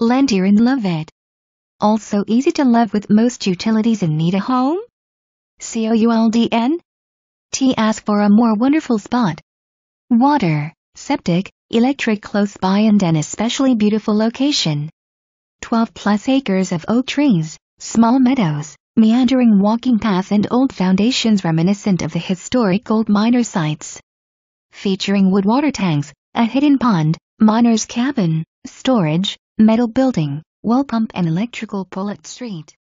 Lendir and love it. Also easy to love with most utilities and need a home? C-O-U-L-D-N? T ask for a more wonderful spot. Water, septic, electric close by and an especially beautiful location. 12 plus acres of oak trees, small meadows, meandering walking paths and old foundations reminiscent of the historic gold miner sites. Featuring wood water tanks, a hidden pond, miner's cabin, storage, metal building, well pump and electrical pole at street.